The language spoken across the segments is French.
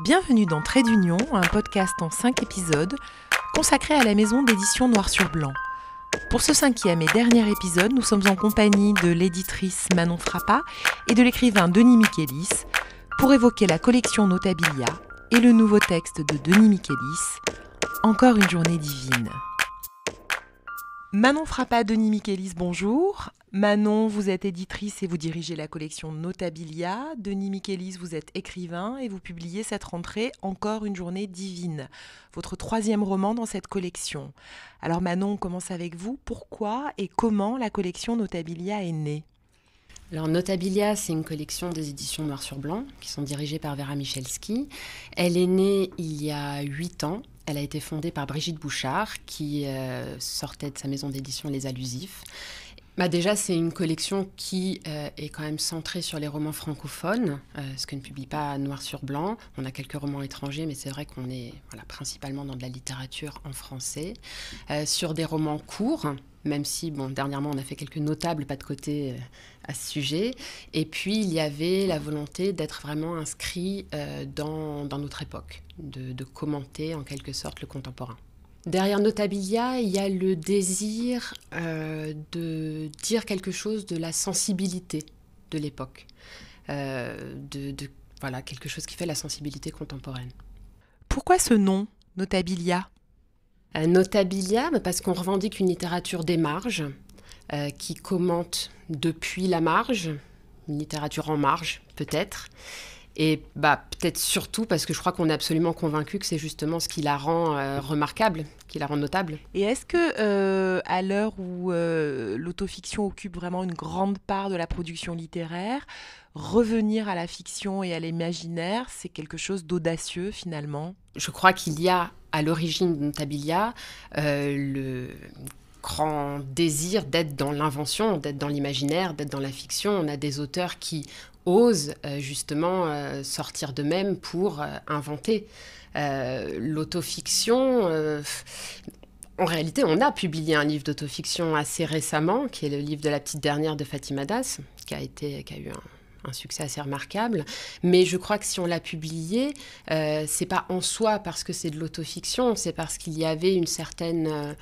Bienvenue dans Trait d'Union, un podcast en 5 épisodes consacré à la maison d'édition Noir sur Blanc. Pour ce cinquième et dernier épisode, nous sommes en compagnie de l'éditrice Manon Frappa et de l'écrivain Denis Michelis pour évoquer la collection Notabilia et le nouveau texte de Denis Michelis, Encore une journée divine. Manon Frappa, Denis Michelis, bonjour. Manon, vous êtes éditrice et vous dirigez la collection Notabilia. Denis Michelis, vous êtes écrivain et vous publiez cette rentrée Encore une journée divine, votre troisième roman dans cette collection. Alors Manon, on commence avec vous. Pourquoi et comment la collection Notabilia est née alors Notabilia, c'est une collection des éditions noir sur blanc qui sont dirigées par Vera Michelski. Elle est née il y a huit ans elle a été fondée par Brigitte Bouchard, qui euh, sortait de sa maison d'édition Les Allusifs bah Déjà, c'est une collection qui euh, est quand même centrée sur les romans francophones, euh, ce que ne publie pas noir sur blanc. On a quelques romans étrangers, mais c'est vrai qu'on est voilà, principalement dans de la littérature en français, euh, sur des romans courts, même si, bon, dernièrement, on a fait quelques notables pas de côté à ce sujet. Et puis, il y avait la volonté d'être vraiment inscrit dans, notre époque, de commenter en quelque sorte le contemporain. Derrière Notabilia, il y a le désir euh, de dire quelque chose de la sensibilité de l'époque, euh, de, voilà quelque chose qui fait la sensibilité contemporaine. Pourquoi ce nom, Notabilia euh, Notabilia, bah, parce qu'on revendique une littérature des marges, qui commente depuis la marge, une littérature en marge peut-être, et bah, peut-être surtout parce que je crois qu'on est absolument convaincu que c'est justement ce qui la rend euh, remarquable, qui la rend notable. Et est-ce que, euh, à l'heure où euh, l'autofiction occupe vraiment une grande part de la production littéraire, revenir à la fiction et à l'imaginaire, c'est quelque chose d'audacieux finalement Je crois qu'il y a à l'origine de Notabilia le grand désir d'être dans l'invention, d'être dans l'imaginaire, d'être dans la fiction. On a des auteurs qui ose euh, justement euh, sortir de même pour euh, inventer. L'autofiction, en réalité, on a publié un livre d'autofiction assez récemment, qui est le livre de la petite dernière de Fatima Das, qui a, été, qui a eu un, succès assez remarquable. Mais je crois que si on l'a publié, c'est pas en soi parce que c'est de l'autofiction, c'est parce qu'il y avait une certaine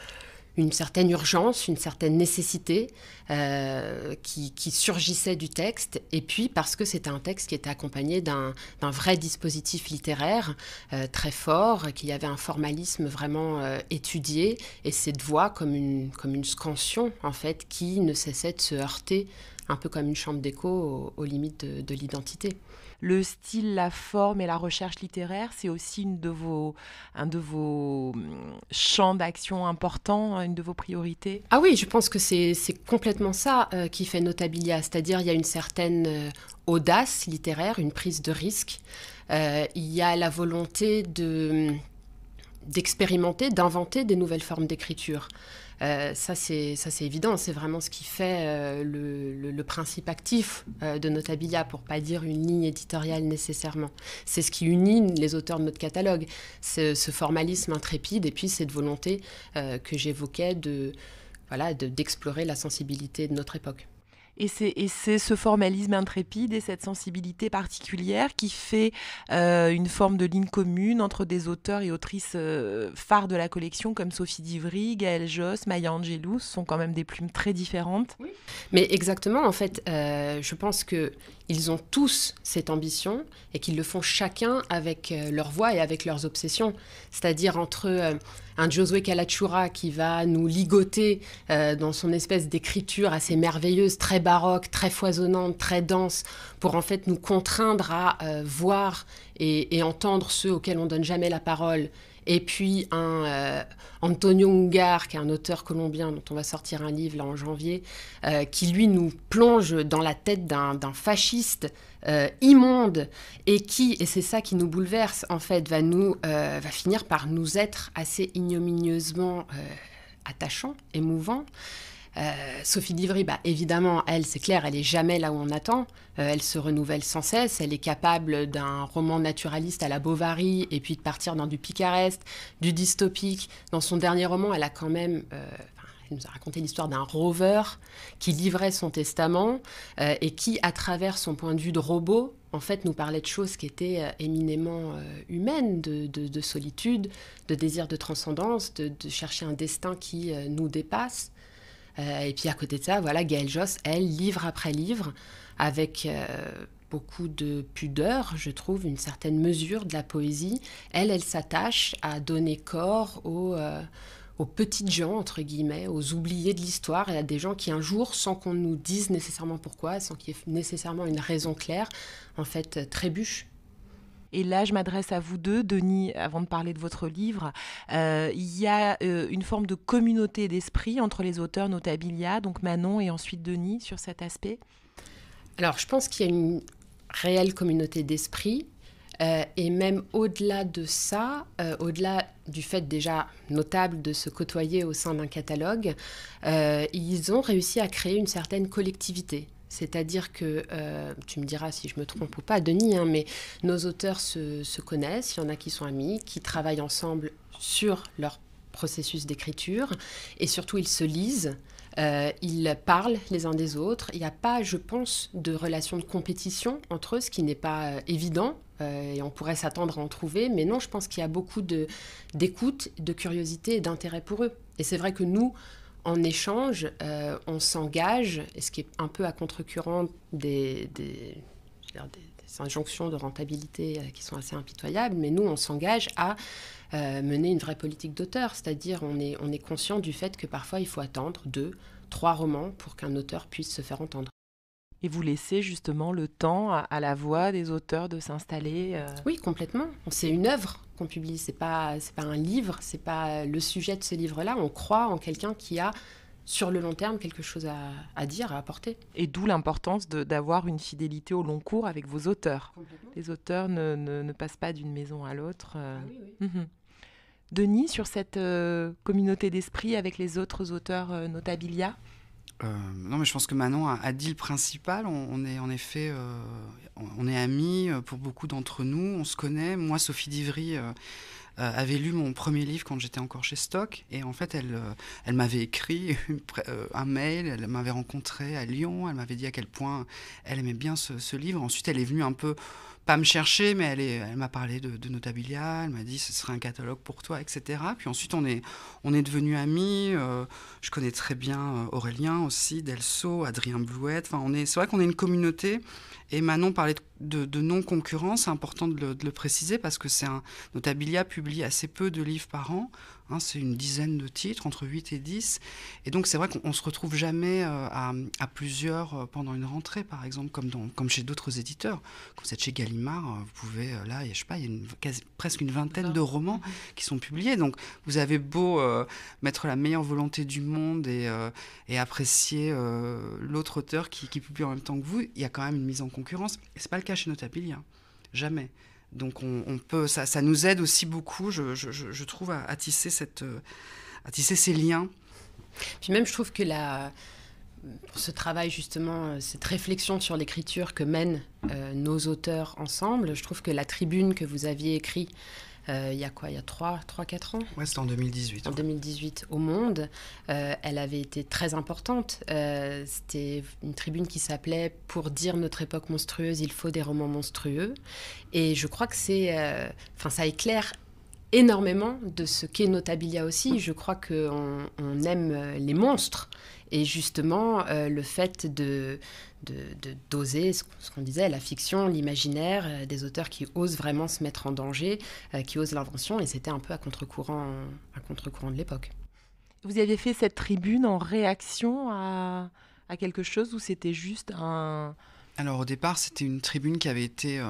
une certaine urgence, une certaine nécessité euh, qui, surgissait du texte, et puis parce que c'était un texte qui était accompagné d'un vrai dispositif littéraire euh, très fort, qu'il y avait un formalisme vraiment euh, étudié, et cette voix comme une, comme une scansion, en fait, qui ne cessait de se heurter, un peu comme une chambre d'écho, aux, limites de l'identité le style, la forme et la recherche littéraire, c'est aussi une de vos, un de vos hum, champs d'action importants, hein, une de vos priorités Ah oui, je pense que c'est complètement ça euh, qui fait Notabilia, c'est-à-dire il y a une certaine euh, audace littéraire, une prise de risque, euh, il y a la volonté de hum, d'expérimenter, d'inventer des nouvelles formes d'écriture. Euh, ça, c'est évident. C'est vraiment ce qui fait euh, le, principe actif euh, de Notabilia, pour pas dire une ligne éditoriale nécessairement. C'est ce qui unit les auteurs de notre catalogue. Ce, ce formalisme intrépide et puis cette volonté que j'évoquais de voilà d'explorer la sensibilité de notre époque. Et c'est ce formalisme intrépide et cette sensibilité particulière qui fait euh, une forme de ligne commune entre des auteurs et autrices euh, phares de la collection comme Sophie Divry, Gaëlle Josse, Maya Angelou. Ce sont quand même des plumes très différentes. Mais exactement, en fait, euh, je pense qu'ils ont tous cette ambition et qu'ils le font chacun avec leur voix et avec leurs obsessions. C'est-à-dire entre un Josué Kalachura qui va nous ligoter dans son espèce d'écriture assez merveilleuse, très basse, baroque, très foisonnante, très dense, pour en fait nous contraindre à euh, voir et, entendre ceux auxquels on donne jamais la parole. Et puis un euh, Antonio Ungar, qui est un auteur colombien dont on va sortir un livre là en janvier, euh, qui lui nous plonge dans la tête d'un fasciste immonde et qui, et c'est ça qui nous bouleverse en fait, va, nous, va finir par nous être assez ignominieusement attachant, émouvant. Euh, Sophie Divry, bah, évidemment, elle, c'est clair, elle est jamais là où on attend. Euh, elle se renouvelle sans cesse. Elle est capable d'un roman naturaliste à la Bovary et puis de partir dans du picaresque, du dystopique. Dans son dernier roman, elle a quand même. Euh, elle nous a raconté l'histoire d'un rover qui livrait son testament et qui, à travers son point de vue de robot, en fait, nous parlait de choses qui étaient éminemment humaines, de, solitude, de désir de transcendance, de, chercher un destin qui nous dépasse. Euh, et puis à côté de ça, voilà, Gaëlle Joss, elle, livre après livre, avec euh, beaucoup de pudeur, je trouve, une certaine mesure de la poésie. Elle, elle s'attache à donner corps aux, euh, aux, petites gens, entre guillemets, aux oubliés de l'histoire, et à des gens qui un jour, sans qu'on nous dise nécessairement pourquoi, sans qu'il y ait nécessairement une raison claire, en fait, trébuchent et là, je m'adresse à vous deux, Denis, avant de parler de votre livre. Euh, il y a euh, une forme de communauté d'esprit entre les auteurs notabilia, donc Manon et ensuite Denis, sur cet aspect Alors, je pense qu'il y a une réelle communauté d'esprit. Euh, et même au-delà de ça, au-delà du fait déjà notable de se côtoyer au sein d'un catalogue, ils ont réussi à créer une certaine collectivité. C'est-à-dire que, euh, tu me diras si je me trompe ou pas, Denis, hein, mais nos auteurs se, connaissent, il y en a qui sont amis, qui travaillent ensemble sur leur processus d'écriture, et surtout ils se lisent. Euh, ils parlent les uns des autres. Il n'y a pas, je pense, de relation de compétition entre eux, ce qui n'est pas euh, évident. et on pourrait s'attendre à en trouver. Mais non, je pense qu'il y a beaucoup d'écoute, de, curiosité et d'intérêt pour eux. Et c'est vrai que nous, en échange, euh, on s'engage, et ce qui est un peu à contre-current des, injonctions de rentabilité euh, qui sont assez impitoyables, mais nous, on s'engage à euh, mener une vraie politique d'auteur, c'est-à-dire on est, conscient du fait que parfois il faut attendre deux, trois romans pour qu'un auteur puisse se faire entendre et vous laissez justement le temps à, la voix des auteurs de s'installer. Oui, complètement. C'est une œuvre qu'on publie, c'est pas pas un livre, c'est pas le sujet de ce livre-là. On croit en quelqu'un qui a sur le long terme quelque chose à, dire, à apporter. Et d'où l'importance d'avoir une fidélité au long cours avec vos auteurs. Les auteurs ne, ne, passent pas d'une maison à l'autre. Euh. Ah mhm. Denis, sur cette euh, communauté d'esprit avec les autres auteurs euh, notabilia euh, non, mais je pense que Manon a, dit le principal. On, est en effet, euh, on est amis euh, pour beaucoup d'entre nous. On se connaît. Moi, Sophie Divry avait lu mon premier livre quand j'étais encore chez Stock, et en fait, elle, elle m'avait écrit un mail. Elle m'avait rencontré à Lyon. Elle m'avait dit à quel point elle aimait bien ce livre. Ensuite, elle est venue un peu pas me chercher, mais elle, elle m'a parlé de, Notabilia, elle m'a dit ce serait un catalogue pour toi, etc. Puis ensuite, on est, on est devenus amis. Euh, je connais très bien euh, Aurélien aussi, Delso, Adrien Blouette. Enfin, on est, c'est vrai qu'on est une communauté. Et Manon parlait de de, non-concurrence, c'est important de le, préciser parce que c'est un. Notabilia publie assez peu de livres par an, hein, c'est une dizaine de titres, entre 8 et 10. Et donc c'est vrai qu'on se retrouve jamais euh, à, plusieurs euh, pendant une rentrée, par exemple, comme, chez d'autres éditeurs. Quand vous êtes chez Gallimard, euh, vous pouvez, là, je sais pas, il y a presque une vingtaine de romans qui sont publiés. Donc vous avez beau mettre la meilleure volonté du monde et, apprécier l'autre auteur qui, publie en même temps que vous, il y a quand même une mise en concurrence. C'est pas cas chez Notabilia. Jamais. Donc on, peut, ça, ça, nous aide aussi beaucoup, je, je, trouve, à, tisser cette, euh, à tisser ces liens. Puis même, je trouve que la, ce travail justement, euh, cette réflexion sur l'écriture que mènent euh, nos auteurs ensemble, je trouve que la tribune que vous aviez écrit euh, il y a quoi Il y a 3-4 ans Ouais, c'était en 2018. En 2018 au Monde. Euh, elle avait été très importante. Euh, c'était une tribune qui s'appelait Pour dire notre époque monstrueuse, il faut des romans monstrueux. Et je crois que c'est. Enfin, ça éclaire énormément de ce qu'est Notabilia aussi. Je crois qu'on on aime les monstres. Et justement, le fait de, de, doser ce, qu'on disait, la fiction, l'imaginaire, euh, des auteurs qui osent vraiment se mettre en danger, euh, qui osent l'invention, et c'était un peu à contre-courant, à contre-courant de l'époque. Vous aviez fait cette tribune en réaction à, à quelque chose ou c'était juste un, alors au départ, c'était une tribune qui avait été euh,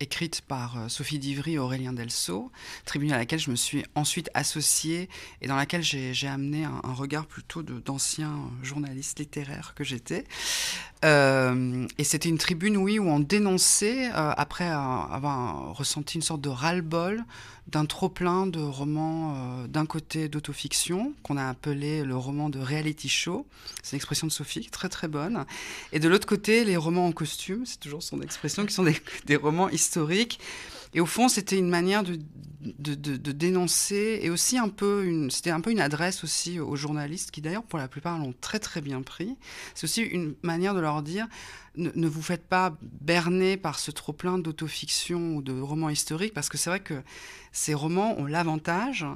écrite par euh, Sophie Divry et Aurélien Delceau, tribune à laquelle je me suis ensuite associée et dans laquelle j'ai amené un, regard plutôt d'ancien journaliste littéraire que j'étais. Euh, et c'était une tribune, oui, où on dénonçait, après avoir ressenti une sorte de ras bol d'un trop-plein de romans d'un côté d'autofiction, qu'on a appelé le roman de reality show, c'est une expression de Sophie, très très bonne, et de l'autre côté les romans costume, c'est toujours son expression, qui sont des, romans historiques. Et au fond, c'était une manière de, dénoncer et aussi un peu une, c'était un peu une adresse aussi aux journalistes qui d'ailleurs pour la plupart l'ont très très bien pris. C'est aussi une manière de leur dire ne, ne vous faites pas berner par ce trop plein d'autofiction ou de romans historiques parce que c'est vrai que ces romans ont l'avantage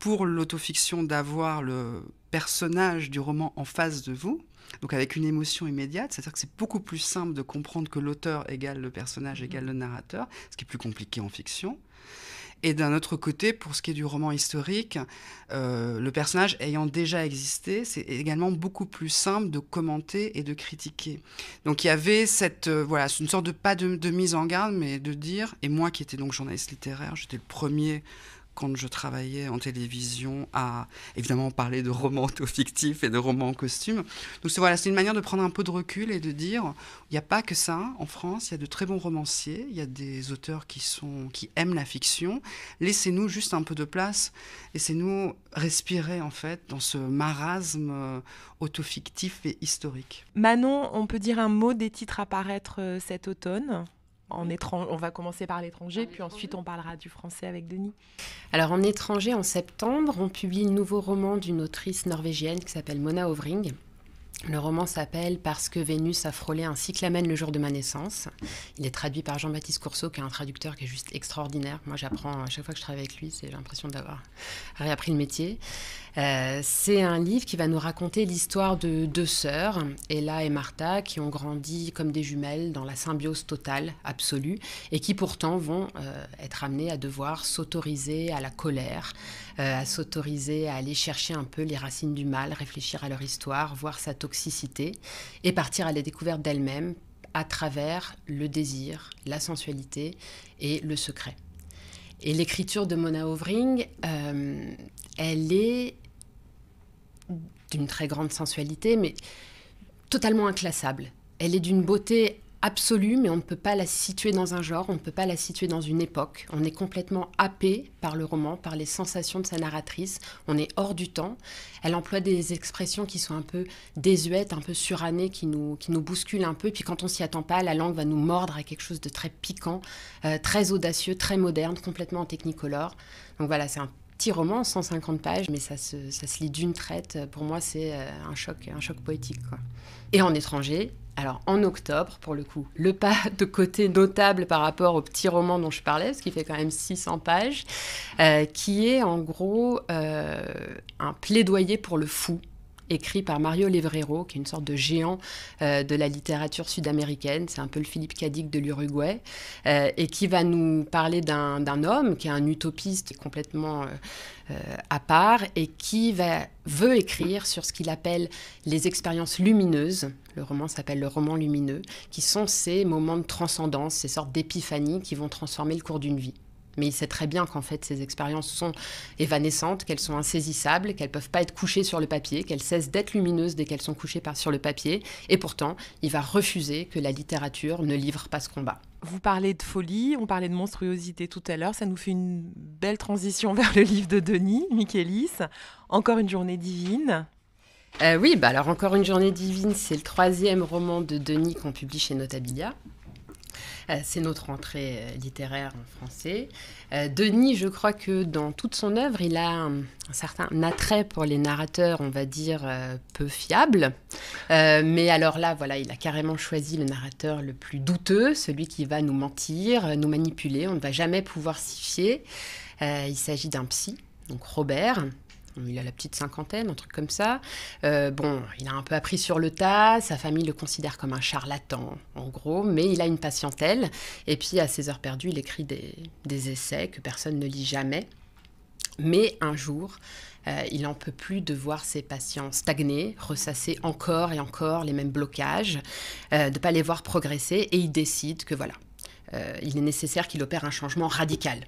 pour l'autofiction d'avoir le personnage du roman en face de vous donc avec une émotion immédiate, c'est-à-dire que c'est beaucoup plus simple de comprendre que l'auteur égale le personnage mm-hmm. égale le narrateur, ce qui est plus compliqué en fiction. Et d'un autre côté, pour ce qui est du roman historique, euh, le personnage ayant déjà existé, c'est également beaucoup plus simple de commenter et de critiquer. Donc il y avait cette, euh, voilà, voilà, une sorte de pas de, de, mise en garde, mais de dire, et moi qui étais donc journaliste littéraire, j'étais le premier quand je travaillais en télévision à évidemment parler de romans auto fictifs et de romans en costume. Donc voilà, c'est une manière de prendre un peu de recul et de dire il n'y a pas que ça en France, il y a de très bons romanciers, il y a des auteurs qui sont qui aiment la fiction. Laissez-nous juste un peu de place, laissez-nous respirer en fait dans ce marasme euh, auto-fictif et historique. Manon, on peut dire un mot des titres à paraître euh, cet automne en On va commencer par l'étranger, puis ensuite on parlera du français avec Denis. Alors en étranger, en septembre, on publie un nouveau roman d'une autrice norvégienne qui s'appelle Mona Ovring. Le roman s'appelle Parce que Vénus a frôlé un cyclamen le jour de ma naissance. Il est traduit par Jean-Baptiste Courceau, qui est un traducteur qui est juste extraordinaire. Moi, j'apprends à chaque fois que je travaille avec lui, j'ai l'impression d'avoir réappris le métier. Euh, c'est un livre qui va nous raconter l'histoire de deux sœurs, Ella et Martha, qui ont grandi comme des jumelles dans la symbiose totale, absolue, et qui pourtant vont euh, être amenées à devoir s'autoriser à la colère, euh, à s'autoriser à aller chercher un peu les racines du mal, réfléchir à leur histoire, voir sa toxicité, et partir à la découverte d'elles-mêmes à travers le désir, la sensualité et le secret. Et l'écriture de Mona Overing, elle est d'une très grande sensualité, mais totalement inclassable. Elle est d'une beauté absolue, mais on ne peut pas la situer dans un genre, on ne peut pas la situer dans une époque. On est complètement happé par le roman, par les sensations de sa narratrice. On est hors du temps. Elle emploie des expressions qui sont un peu désuètes, un peu surannées, qui nous, qui nous bousculent un peu. Et puis quand on s'y attend pas, la langue va nous mordre à quelque chose de très piquant, euh, très audacieux, très moderne, complètement en technicolore. Donc voilà, c'est un petit roman, 150 pages, mais ça se, ça se lit d'une traite. Pour moi, c'est euh, un choc, un choc poétique. Et en étranger, alors en octobre, pour le coup, le pas de côté notable par rapport au petit roman dont je parlais, ce qui fait quand même 600 pages, euh, qui est en gros euh, un plaidoyer pour le fou écrit par Mario Levrero, qui est une sorte de géant euh, de la littérature sud-américaine. C'est un peu le Philippe Cadic de l'Uruguay, euh, et qui va nous parler d'un homme qui est un utopiste complètement euh, à part et qui va, veut écrire sur ce qu'il appelle les expériences lumineuses. Le roman s'appelle Le roman lumineux, qui sont ces moments de transcendance, ces sortes d'épiphanies qui vont transformer le cours d'une vie. Mais il sait très bien qu'en fait, ces expériences sont évanescentes, qu'elles sont insaisissables, qu'elles ne peuvent pas être couchées sur le papier, qu'elles cessent d'être lumineuses dès qu'elles sont couchées sur le papier. Et pourtant, il va refuser que la littérature ne livre pas ce combat. Vous parlez de folie, on parlait de monstruosité tout à l'heure, ça nous fait une belle transition vers le livre de Denis, Michelis. Encore une journée divine, euh, oui, bah alors encore une journée divine, c'est le troisième roman de Denis qu'on publie chez Notabilia. Euh, c'est notre entrée euh, littéraire en français. Euh, Denis, je crois que dans toute son œuvre, il a un, certain attrait pour les narrateurs, on va dire, peu fiables. mais alors là, voilà, il a carrément choisi le narrateur le plus douteux, celui qui va nous mentir, nous manipuler, on ne va jamais pouvoir s'y fier. il s'agit d'un psy, donc Robert, il a la petite cinquantaine, un truc comme ça. Euh, bon, il a un peu appris sur le tas, sa famille le considère comme un charlatan, en gros, mais il a une patientèle. Et puis, à ses heures perdues, il écrit des, essais que personne ne lit jamais. Mais un jour, euh, il en peut plus de voir ses patients stagner, ressasser encore et encore les mêmes blocages, euh, de ne pas les voir progresser, et il décide que voilà, il est nécessaire qu'il opère un changement radical.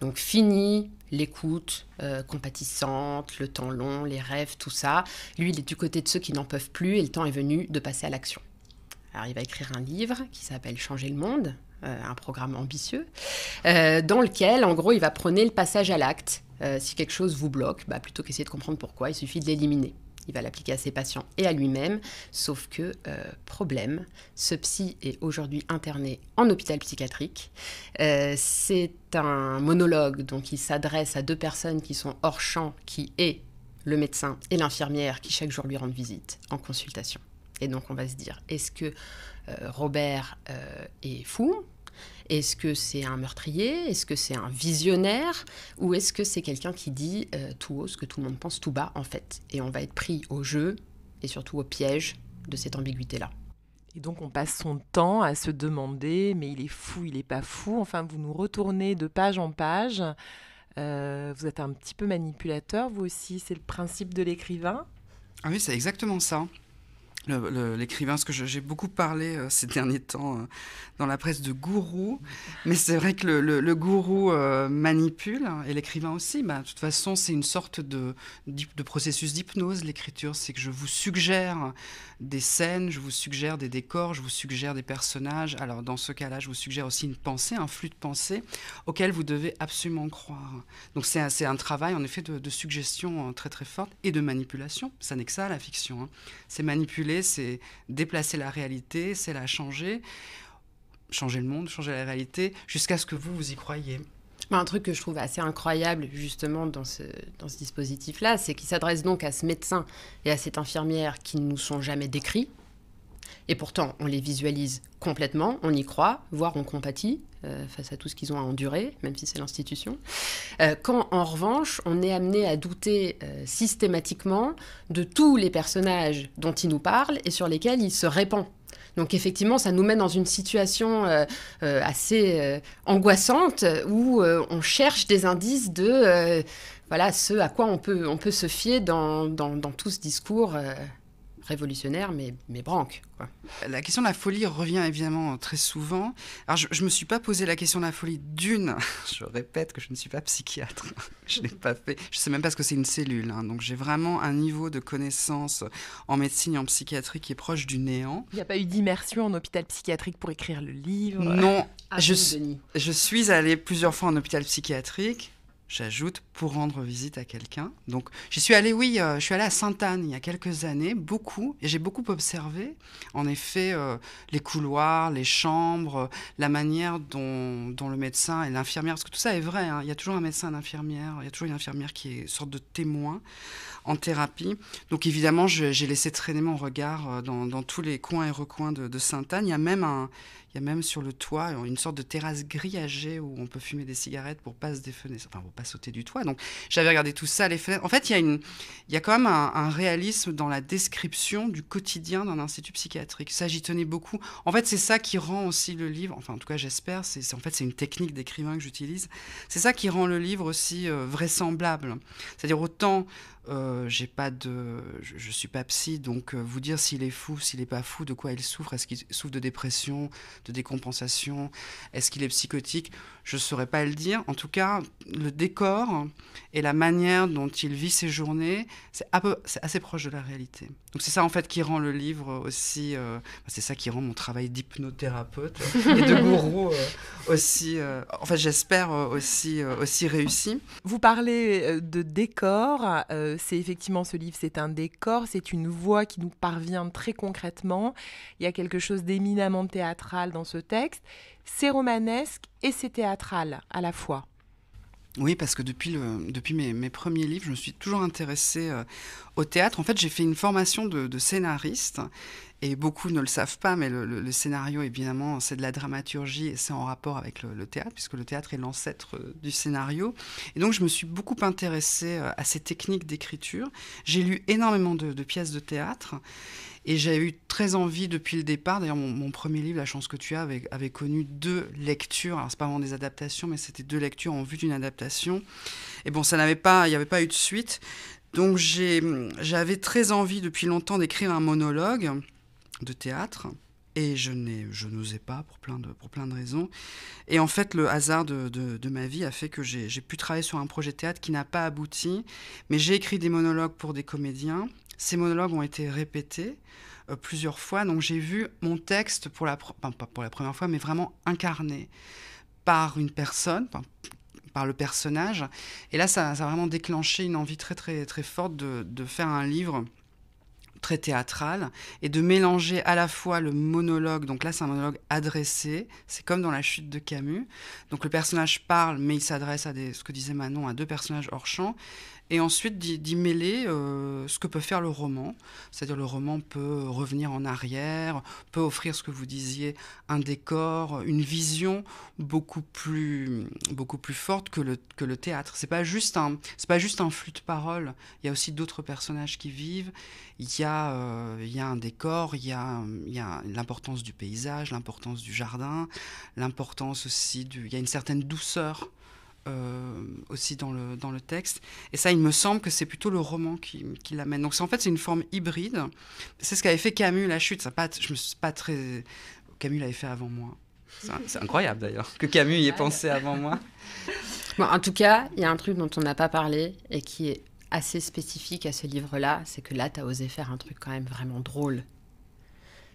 Donc fini l'écoute euh, compatissante, le temps long, les rêves, tout ça. Lui, il est du côté de ceux qui n'en peuvent plus et le temps est venu de passer à l'action. Alors il va écrire un livre qui s'appelle Changer le monde, euh, un programme ambitieux, euh, dans lequel, en gros, il va prôner le passage à l'acte. si quelque chose vous bloque, bah, plutôt qu'essayer de comprendre pourquoi, il suffit de l'éliminer. Il va l'appliquer à ses patients et à lui-même, sauf que, euh, problème, ce psy est aujourd'hui interné en hôpital psychiatrique. Euh, c'est un monologue, donc il s'adresse à deux personnes qui sont hors champ, qui est le médecin et l'infirmière qui chaque jour lui rendent visite en consultation. Et donc on va se dire, est-ce que euh, Robert est fou est-ce que c'est un meurtrier Est-ce que c'est un visionnaire Ou est-ce que c'est quelqu'un qui dit euh, tout haut ce que tout le monde pense tout bas, en fait Et on va être pris au jeu et surtout au piège de cette ambiguïté-là. Et donc on passe son temps à se demander, mais il est fou, il n'est pas fou. Enfin, vous nous retournez de page en page. Euh, vous êtes un petit peu manipulateur, vous aussi, c'est le principe de l'écrivain. Ah oui, c'est exactement ça l'écrivain, ce que j'ai beaucoup parlé euh, ces derniers temps euh, dans la presse de gourou, mais c'est vrai que le, gourou euh, manipule, hein, et l'écrivain aussi, bah, de toute façon c'est une sorte de, de processus d'hypnose, l'écriture, c'est que je vous suggère des scènes, je vous suggère des décors, je vous suggère des personnages, alors dans ce cas-là je vous suggère aussi une pensée, un flux de pensée auquel vous devez absolument croire. Donc c'est un, un travail en effet de, de suggestion hein, très très forte et de manipulation, ça n'est que ça la fiction, hein. c'est manipuler c'est déplacer la réalité, c'est la changer, changer le monde, changer la réalité, jusqu'à ce que vous, vous y croyez. Un truc que je trouve assez incroyable justement dans ce, dans ce dispositif-là, c'est qu'il s'adresse donc à ce médecin et à cette infirmière qui ne nous sont jamais décrits, et pourtant, on les visualise complètement, on y croit, voire on compatit euh, face à tout ce qu'ils ont à endurer, même si c'est l'institution. Euh, quand, en revanche, on est amené à douter euh, systématiquement de tous les personnages dont ils nous parlent et sur lesquels ils se répandent. Donc effectivement, ça nous met dans une situation assez angoissante où on cherche des indices de voilà ce à quoi on peut, on peut se fier dans, dans tout ce discours révolutionnaire, mais, mais branque. La question de la folie revient évidemment très souvent. Alors, je ne me suis pas posé la question de la folie d'une. Je répète que je ne suis pas psychiatre. je n'ai pas fait. Je ne sais même pas ce que c'est une cellule. Hein. Donc, j'ai vraiment un niveau de connaissance en médecine en psychiatrie qui est proche du néant. Il n'y a pas eu d'immersion en hôpital psychiatrique pour écrire le livre Non. Ah je, je suis allée plusieurs fois en hôpital psychiatrique. J'ajoute pour rendre visite à quelqu'un. Donc, j'y suis allée, oui, euh, je suis allée à Sainte-Anne il y a quelques années, beaucoup, et j'ai beaucoup observé, en effet, euh, les couloirs, les chambres, la manière dont, le médecin et l'infirmière, parce que tout ça est vrai, hein, il y a toujours un médecin, une infirmière, il y a toujours une infirmière qui est sorte de témoin en thérapie. Donc évidemment, j'ai laissé traîner mon regard euh, dans, tous les coins et recoins de, de Sainte-Anne. Il y, a même un, il y a même sur le toit euh, une sorte de terrasse grillagée où on peut fumer des cigarettes pour pas se enfin pour pas sauter du toit. Donc j'avais regardé tout ça, les fenêtres. En fait, il y a, une, il y a quand même un, réalisme dans la description du quotidien d'un institut psychiatrique. Ça, j'y tenais beaucoup. En fait, c'est ça qui rend aussi le livre, enfin en tout cas j'espère, c'est en fait c'est une technique d'écrivain que j'utilise. C'est ça qui rend le livre aussi euh, vraisemblable. C'est-à-dire autant euh, j'ai pas de, je, suis pas psy, donc euh, vous dire s'il est fou, s'il est pas fou, de quoi il souffre, est-ce qu'il souffre de dépression, de décompensation, est-ce qu'il est psychotique, je saurais pas le dire. En tout cas, le décor et la manière dont il vit ses journées, c'est assez proche de la réalité. Donc c'est ça en fait qui rend le livre aussi, euh, c'est ça qui rend mon travail d'hypnothérapeute et de gourou aussi, en j'espère aussi aussi réussi. Vous parlez de décor c'est effectivement ce livre, c'est un décor, c'est une voix qui nous parvient très concrètement. Il y a quelque chose d'éminemment théâtral dans ce texte. C'est romanesque et c'est théâtral à la fois. Oui, parce que depuis, mes, premiers livres, je me suis toujours intéressée euh, au théâtre, en fait, j'ai fait une formation de, scénariste. Et beaucoup ne le savent pas, mais le, scénario, évidemment, c'est de la dramaturgie et c'est en rapport avec le, théâtre, puisque le théâtre est l'ancêtre euh, du scénario. Et donc, je me suis beaucoup intéressée euh, à ces techniques d'écriture. J'ai lu énormément de, pièces de théâtre. Et j'ai eu très envie depuis le départ. D'ailleurs, mon, premier livre, La chance que tu as, avait, connu deux lectures. Alors, c'est pas vraiment des adaptations, mais c'était deux lectures en vue d'une adaptation. Et bon, ça n'avait pas, il n'y avait pas eu de suite. Donc j'avais très envie depuis longtemps d'écrire un monologue de théâtre et je n'osais pas pour plein, de, pour plein de raisons. Et en fait, le hasard de, ma vie a fait que j'ai pu travailler sur un projet théâtre qui n'a pas abouti, mais j'ai écrit des monologues pour des comédiens. Ces monologues ont été répétés euh, plusieurs fois, donc j'ai vu mon texte pour la, pour la première fois, mais vraiment incarné par une personne, par le personnage. Et là, ça, a vraiment déclenché une envie très très très forte de, faire un livre très théâtral et de mélanger à la fois le monologue, donc là c'est un monologue adressé, c'est comme dans la chute de Camus, donc le personnage parle mais il s'adresse à des, ce que disait Manon, à deux personnages hors champ, et ensuite d'y mêler euh, ce que peut faire le roman. C'est-à-dire le roman peut revenir en arrière, peut offrir ce que vous disiez, un décor, une vision beaucoup plus, beaucoup plus forte que le, que le théâtre. C'est pas juste un, c'est pas juste un flux de parole. Il y a aussi d'autres personnages qui vivent. Il y a, euh, il y a un décor, il y a, il y a l'importance du paysage, l'importance du jardin, l'importance aussi du, il y a une certaine douceur euh, aussi dans le, dans le texte. Et ça, il me semble que c'est plutôt le roman qui, qui l'amène. Donc en fait, c'est une forme hybride. C'est ce qu'avait fait Camus, La Chute. Ça, pas, je me suis pas très... Camus l'avait fait avant moi. C'est incroyable d'ailleurs que Camus y ait pensé avant moi. en tout cas, il y a un truc dont on n'a pas parlé et qui est assez spécifique à ce livre-là, c'est que là, tu as osé faire un truc quand même vraiment drôle.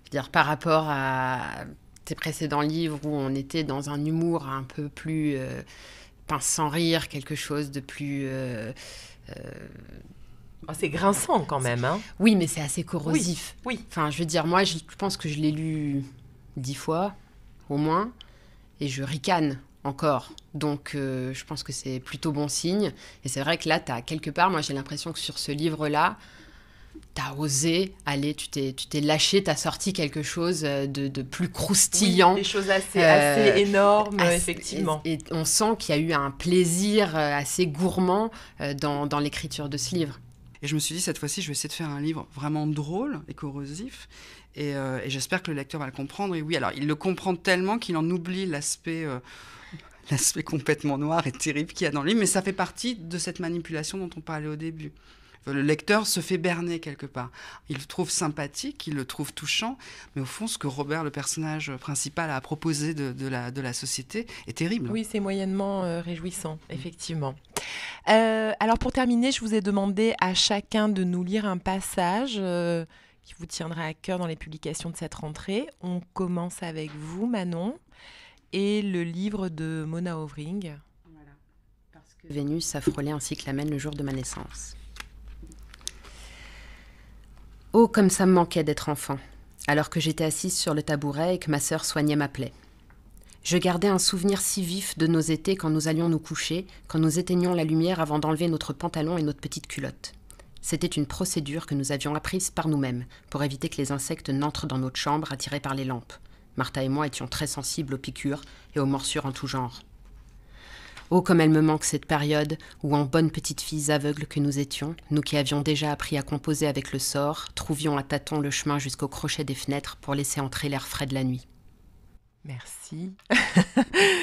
Je veux dire, par rapport à tes précédents livres où on était dans un humour un peu plus euh, pince sans rire, quelque chose de plus... Euh, euh, ah, c'est grinçant quand même. Hein. Oui, mais c'est assez corrosif. Oui, Enfin, je veux dire, moi, je pense que je l'ai lu dix fois, au moins, et je ricane encore. Donc, euh, je pense que c'est plutôt bon signe. Et c'est vrai que là, tu as quelque part, moi, j'ai l'impression que sur ce livre-là, t'as osé aller, tu t'es, tu t'es lâché, t'as sorti quelque chose euh, de, plus croustillant. des choses assez, euh, énormes, effectivement. Et, on sent qu'il y a eu un plaisir euh, assez gourmand dans, l'écriture de ce livre. Et je me suis dit, cette fois-ci, je vais essayer de faire un livre vraiment drôle et corrosif. Et, j'espère que le lecteur va le comprendre. Et oui, alors il le comprend tellement qu'il en oublie l'aspect... l'aspect complètement noir et terrible qu'il y a dans lui, mais ça fait partie de cette manipulation dont on parlait au début. Le lecteur se fait berner quelque part. Il le trouve sympathique, il le trouve touchant, mais au fond, ce que Robert, le personnage principal, a proposé de, la, société est terrible. Oui, c'est moyennement euh, réjouissant, effectivement. Euh, alors pour terminer, je vous ai demandé à chacun de nous lire un passage euh, qui vous tiendra à cœur dans les publications de cette rentrée. On commence avec vous, Manon, et le livre de Mona Ovring. Vénus a frôlé un cyclamen le jour de ma naissance. Oh, comme ça me manquait d'être enfant, alors que j'étais assise sur le tabouret et que ma sœur soignait ma plaie. Je gardais un souvenir si vif de nos étés quand nous allions nous coucher, quand nous éteignions la lumière avant d'enlever notre pantalon et notre petite culotte. C'était une procédure que nous avions apprise par nous-mêmes, pour éviter que les insectes n'entrent dans notre chambre attirés par les lampes. Martha et moi étions très sensibles aux piqûres et aux morsures en tout genre. Oh, comme elle me manque cette période où, en bonnes petites filles aveugles que nous étions, nous qui avions déjà appris à composer avec le sort, trouvions à tâtons le chemin jusqu'au crochet des fenêtres pour laisser entrer l'air frais de la nuit. Merci.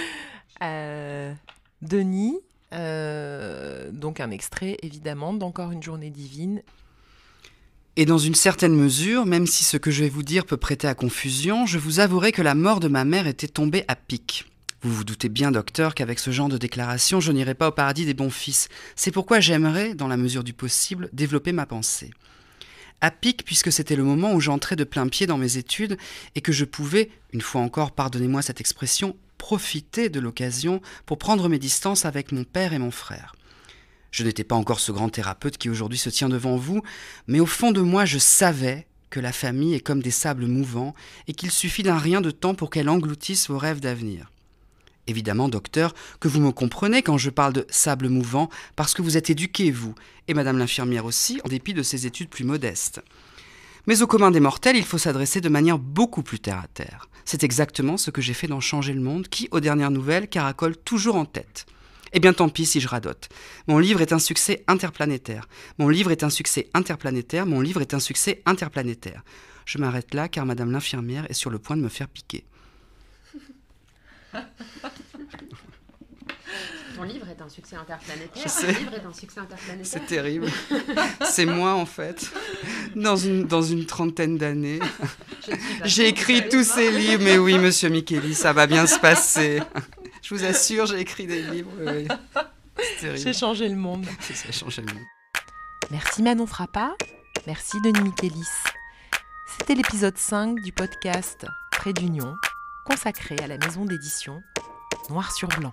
Euh, Denis, euh, donc un extrait évidemment d'Encore une journée divine. Et dans une certaine mesure, même si ce que je vais vous dire peut prêter à confusion, je vous avouerai que la mort de ma mère était tombée à pic. Vous vous doutez bien, docteur, qu'avec ce genre de déclaration, je n'irai pas au paradis des bons fils. C'est pourquoi j'aimerais, dans la mesure du possible, développer ma pensée. À pic, puisque c'était le moment où j'entrais de plein pied dans mes études et que je pouvais, une fois encore, pardonnez-moi cette expression, profiter de l'occasion pour prendre mes distances avec mon père et mon frère. Je n'étais pas encore ce grand thérapeute qui aujourd'hui se tient devant vous, mais au fond de moi je savais que la famille est comme des sables mouvants et qu'il suffit d'un rien de temps pour qu'elle engloutisse vos rêves d'avenir. Évidemment, docteur, que vous me comprenez quand je parle de sable mouvant, parce que vous êtes éduqué, vous, et madame l'infirmière aussi, en dépit de ses études plus modestes. Mais au commun des mortels, il faut s'adresser de manière beaucoup plus terre à terre. C'est exactement ce que j'ai fait dans Changer le monde, qui, aux dernières nouvelles, caracole toujours en tête. Eh bien tant pis si je radote. Mon livre est un succès interplanétaire. Mon livre est un succès interplanétaire. Mon livre est un succès interplanétaire. Je m'arrête là car Madame l'infirmière est sur le point de me faire piquer. Ton livre est un succès interplanétaire. Je sais. C'est terrible. C'est moi, en fait, dans une, dans une trentaine d'années. J'ai écrit tous ces livres, mais oui, monsieur Micheli, ça va bien se passer. Je vous assure, j'ai écrit des livres. terrible J'ai changé le monde. changé Merci Manon Frappa. Merci Denis Michelis. C'était l'épisode 5 du podcast Près d'Union consacré à la maison d'édition Noir sur Blanc.